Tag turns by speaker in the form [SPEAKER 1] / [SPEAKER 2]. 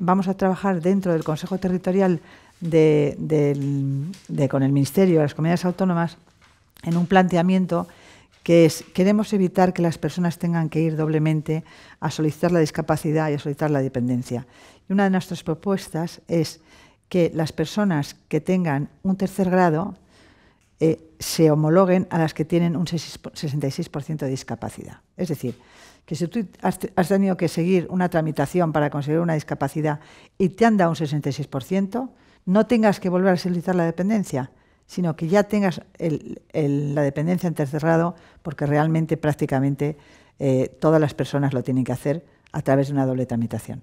[SPEAKER 1] vamos a trabajar dentro del Consejo Territorial de, con el Ministerio de las Comunidades Autónomas en un planteamiento que es queremos evitar que las personas tengan que ir doblemente a solicitar la discapacidad y a solicitar la dependencia. Y una de nuestras propuestas es que las personas que tengan un tercer grado eh, se homologuen a las que tienen un 66% de discapacidad. Es decir, que si tú has tenido que seguir una tramitación para conseguir una discapacidad y te han dado un 66%, no tengas que volver a solicitar la dependencia, sino que ya tengas la dependencia en tercer grado, porque realmente prácticamente eh, todas las personas lo tienen que hacer a través de una doble tramitación.